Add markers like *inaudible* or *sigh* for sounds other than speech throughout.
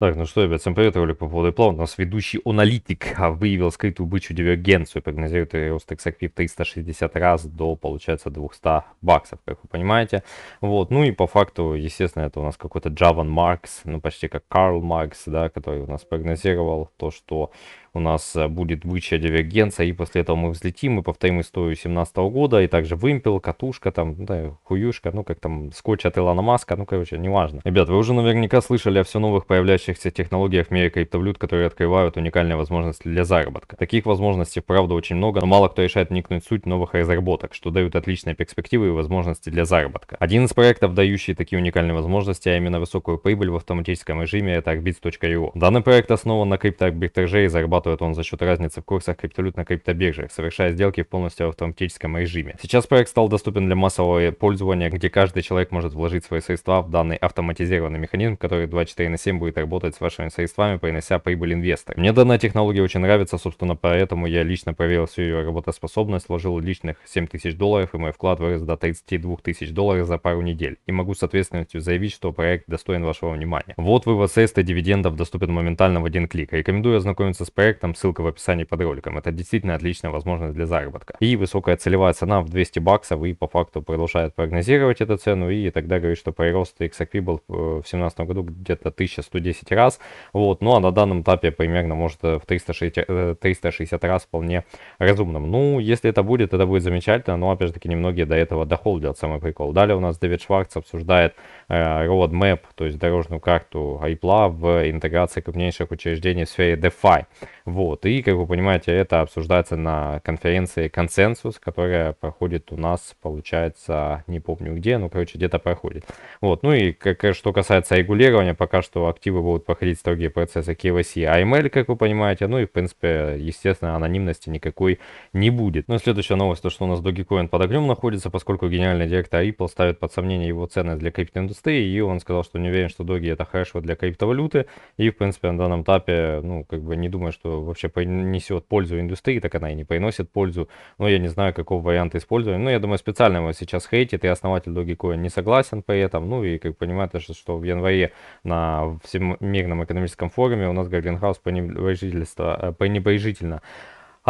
Так, ну что, ребят, всем привет, ролик по поводу Apple. У нас ведущий аналитик а, выявил скрытую бычью дивергенцию, прогнозирует рост XRP в 360 раз до, получается, 200 баксов, как вы понимаете. Вот, ну и по факту, естественно, это у нас какой-то Джаван Маркс, ну почти как Карл Маркс, да, который у нас прогнозировал то, что у нас э, будет бычья дивергенция, и после этого мы взлетим, мы повторим историю 17 года, и также вымпел, катушка, там, да, хуюшка, ну, как там, скотч от Илона Маска, ну, короче, неважно. Ребят, вы уже наверняка слышали о все новых появляющихся технологиях в мире криптовалют, которые открывают уникальные возможности для заработка. Таких возможностей, правда, очень много, но мало кто решает вникнуть в суть новых разработок, что дают отличные перспективы и возможности для заработка. Один из проектов, дающий такие уникальные возможности, а именно высокую прибыль в автоматическом режиме, это Arbits.io. Данный проект основан на крипторбитраже и зарабатывает зарабатывает он за счет разницы в курсах криптовалют на криптобиржах, совершая сделки в полностью автоматическом режиме. Сейчас проект стал доступен для массового пользования, где каждый человек может вложить свои средства в данный автоматизированный механизм, который 24 на 7 будет работать с вашими средствами, принося прибыль инвестору. Мне данная технология очень нравится, собственно, поэтому я лично проверил всю ее работоспособность, вложил личных 7 тысяч долларов и мой вклад вырос до 32 тысяч долларов за пару недель. И могу с ответственностью заявить, что проект достоин вашего внимания. Вот вывод средств и дивидендов доступен моментально в один клик. Рекомендую ознакомиться с проектом проектом, ссылка в описании под роликом. Это действительно отличная возможность для заработка. И высокая целевая цена в 200 баксов и по факту продолжает прогнозировать эту цену и тогда говорит, что прирост XRP был э, в 2017 году где-то 1110 раз. Вот, ну а на данном этапе примерно может э, в 360, 360 э, раз вполне разумным. Ну, если это будет, это будет замечательно, но опять же таки немногие до этого дохолдят, самый прикол. Далее у нас Дэвид Шварц обсуждает roadmap, то есть дорожную карту Айпла в интеграции крупнейших учреждений в сфере DeFi. Вот, и, как вы понимаете, это обсуждается на конференции «Консенсус», которая проходит у нас, получается, не помню где, ну, короче, где-то проходит. Вот, ну и как, что касается регулирования, пока что активы будут проходить строгие процессы KYC и AML, как вы понимаете, ну и, в принципе, естественно, анонимности никакой не будет. Ну и следующая новость, то, что у нас Dogecoin под огнем находится, поскольку генеральный директор Ripple ставит под сомнение его ценность для криптоиндустрии, и он сказал, что не уверен, что Доги это хорошо для криптовалюты, и, в принципе, на данном этапе, ну, как бы не думаю, что вообще принесет пользу индустрии, так она и не приносит пользу. Но я не знаю, какого варианта использования. Но ну, я думаю, специально его сейчас хейтит, и основатель Dogecoin не согласен при этом. Ну и как понимает, что в январе на Всемирном экономическом форуме у нас Гагенхаус э, пренебрежительно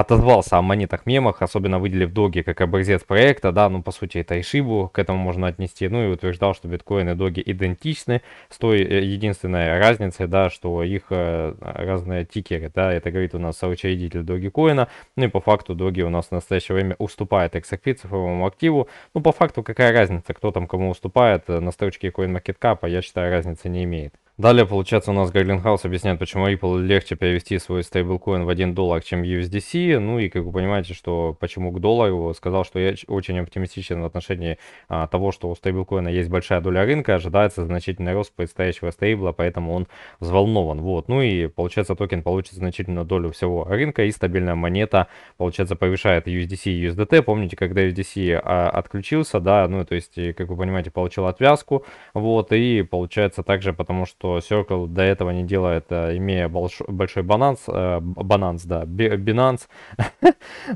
отозвался о монетах мемах, особенно выделив Доги как образец проекта, да, ну по сути это и Шибу, к этому можно отнести, ну и утверждал, что биткоин и Доги идентичны, с той э, единственной разницей, да, что их э, разные тикеры, да, это говорит у нас соучредитель Доги Коина, ну и по факту Доги у нас в настоящее время уступает XRP цифровому активу, ну по факту какая разница, кто там кому уступает, э, на строчке CoinMarketCap, а я считаю, разницы не имеет. Далее, получается, у нас Гайлинхаус объясняет, почему Ripple легче перевести свой стейблкоин в 1 доллар, чем USDC. Ну и, как вы понимаете, что почему к доллару, сказал, что я очень оптимистичен в отношении а, того, что у стейблкоина есть большая доля рынка, ожидается значительный рост предстоящего стейбла, поэтому он взволнован. Вот. Ну и, получается, токен получит значительную долю всего рынка, и стабильная монета, получается, повышает USDC и USDT. Помните, когда USDC а, отключился, да, ну то есть, как вы понимаете, получил отвязку, вот, и получается также, потому что что Circle до этого не делает, э, имея большой, большой баланс, э, баланс, да, бинанс, *laughs*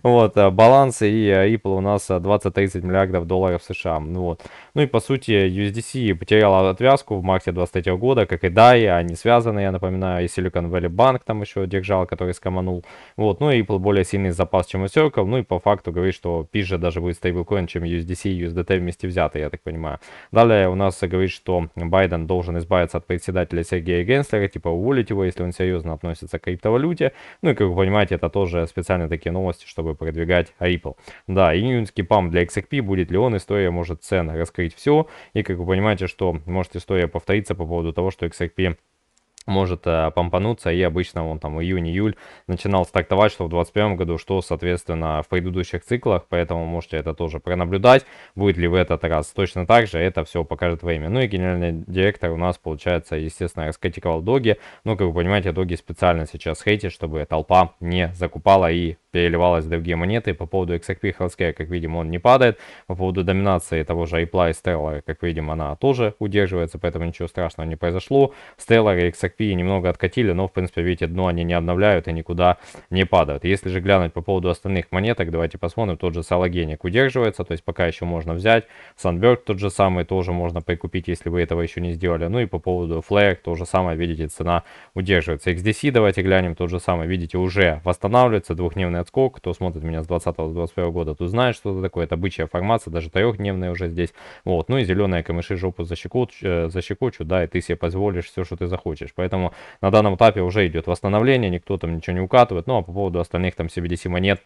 вот, э, баланс, и Ripple у нас 20-30 миллиардов долларов США, ну вот. Ну и по сути USDC потеряла отвязку в марте 23 года, как и DAI, они связаны, я напоминаю, и Silicon Valley Bank там еще держал, который скоманул, вот, ну и Ripple более сильный запас, чем у Circle, ну и по факту говорит, что пизже даже будет стейблкоин, чем USDC и USDT вместе взятые, я так понимаю. Далее у нас говорит, что Байден должен избавиться от председателя председателя Сергея Генслера, типа уволить его, если он серьезно относится к криптовалюте. Ну и, как вы понимаете, это тоже специально такие новости, чтобы продвигать Ripple. Да, и июньский пам для XRP, будет ли он, история может цен раскрыть все. И, как вы понимаете, что может история повториться по поводу того, что XRP может э, помпануться, и обычно он там июнь-июль начинал стартовать, что в 2021 году, что, соответственно, в предыдущих циклах, поэтому можете это тоже пронаблюдать, будет ли в этот раз точно так же, это все покажет время. Ну и генеральный директор у нас, получается, естественно, раскритиковал доги, Ну как вы понимаете, доги специально сейчас хейтит, чтобы толпа не закупала и переливалась в другие монеты. По поводу XRP Healthcare, как видим, он не падает. По поводу доминации того же Apple и Stellar, как видим, она тоже удерживается, поэтому ничего страшного не произошло. Stellar и XRP немного откатили, но, в принципе, видите, дно они не обновляют и никуда не падают. Если же глянуть по поводу остальных монеток, давайте посмотрим, тот же Salogenic удерживается, то есть пока еще можно взять. Sunberg тот же самый, тоже можно прикупить, если вы этого еще не сделали. Ну и по поводу Flare, то же самое, видите, цена удерживается. XDC, давайте глянем, тот же самый, видите, уже восстанавливается, двухдневная отскок, кто смотрит меня с 20 до 21 года, то знает, что это такое, это бычья формация, даже трехдневная уже здесь, вот, ну и зеленые камыши жопу защекоч, э, защекочу, да, и ты себе позволишь все, что ты захочешь, поэтому на данном этапе уже идет восстановление, никто там ничего не укатывает, ну а по поводу остальных там CBDC монет,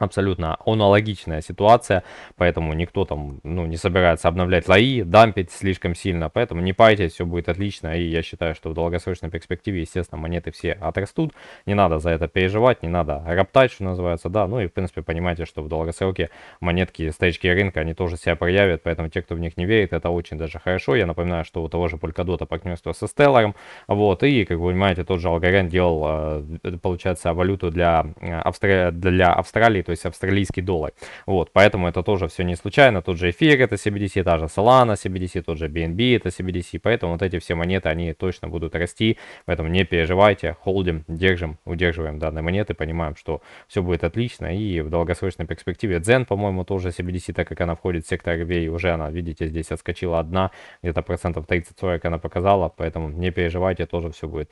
Абсолютно аналогичная ситуация, поэтому никто там ну, не собирается обновлять лаи, дампить слишком сильно, поэтому не парьтесь, все будет отлично, и я считаю, что в долгосрочной перспективе, естественно, монеты все отрастут, не надо за это переживать, не надо роптать, что называется, да, ну и, в принципе, понимаете, что в долгосроке монетки, стейчки рынка, они тоже себя проявят, поэтому те, кто в них не верит, это очень даже хорошо, я напоминаю, что у того же Polkadot партнерство со Stellar, вот, и, как вы понимаете, тот же Алгорен делал, э, получается, валюту для, э, Австр... для Австралии, то есть австралийский доллар. Вот, поэтому это тоже все не случайно. Тот же эфир это CBDC, та же Solana CBDC, тот же BNB это CBDC. Поэтому вот эти все монеты, они точно будут расти. Поэтому не переживайте, холдим, держим, удерживаем данные монеты, понимаем, что все будет отлично. И в долгосрочной перспективе Zen, по-моему, тоже CBDC, так как она входит в сектор RVA, уже она, видите, здесь отскочила одна, где-то процентов 30-40 она показала, поэтому не переживайте, тоже все будет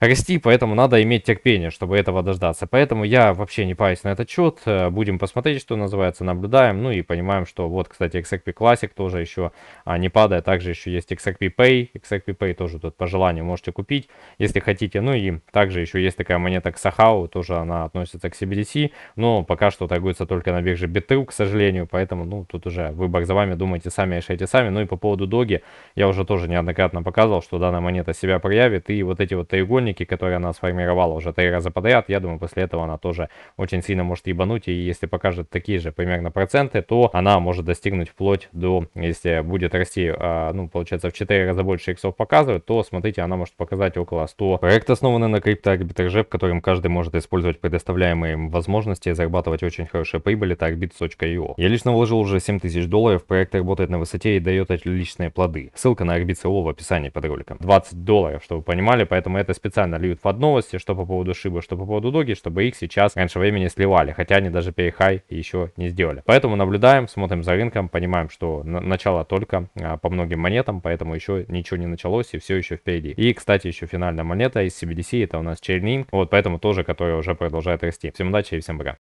расти, поэтому надо иметь терпение, чтобы этого дождаться. Поэтому я вообще не парюсь на этот счет, будем посмотреть, что называется, наблюдаем, ну и понимаем, что вот, кстати, XRP Classic тоже еще а, не падает, также еще есть XRP Pay, XRP Pay тоже тут по желанию можете купить, если хотите, ну и также еще есть такая монета Xahao, тоже она относится к CBDC, но пока что торгуется только на бирже BTU, к сожалению, поэтому, ну, тут уже выбор за вами, думайте сами, решайте сами, ну и по поводу Доги, я уже тоже неоднократно показывал, что данная монета себя проявит, и вот эти вот треугольники, которые она сформировала уже три раза подряд, я думаю, после этого она тоже очень сильно может ебануть, сути, если покажет такие же примерно проценты, то она может достигнуть вплоть до, если будет расти, а, ну, получается, в 4 раза больше иксов показывать, то, смотрите, она может показать около 100. Проект основан на криптоарбитраже, в котором каждый может использовать предоставляемые им возможности и зарабатывать очень хорошие прибыли, это arbit.io. Я лично вложил уже 7000 долларов, проект работает на высоте и дает отличные плоды. Ссылка на arbit.io в описании под роликом. 20 долларов, чтобы вы понимали, поэтому это специально льют под новости, что по поводу шиба, что по поводу доги, чтобы их сейчас раньше времени сливали, хотя они даже перехай еще не сделали. Поэтому наблюдаем, смотрим за рынком, понимаем, что начало только а, по многим монетам, поэтому еще ничего не началось и все еще впереди. И, кстати, еще финальная монета из CBDC, это у нас Chainlink, вот поэтому тоже, которая уже продолжает расти. Всем удачи и всем пока.